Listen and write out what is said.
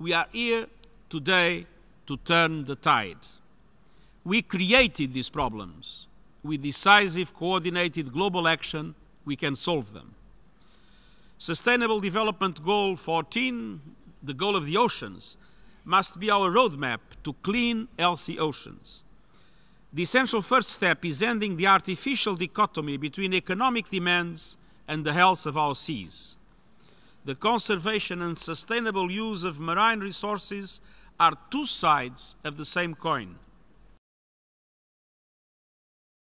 We are here today to turn the tide. We created these problems. With decisive, coordinated global action, we can solve them. Sustainable Development Goal 14, the goal of the oceans, must be our roadmap to clean, healthy oceans. The essential first step is ending the artificial dichotomy between economic demands and the health of our seas the conservation and sustainable use of marine resources are two sides of the same coin.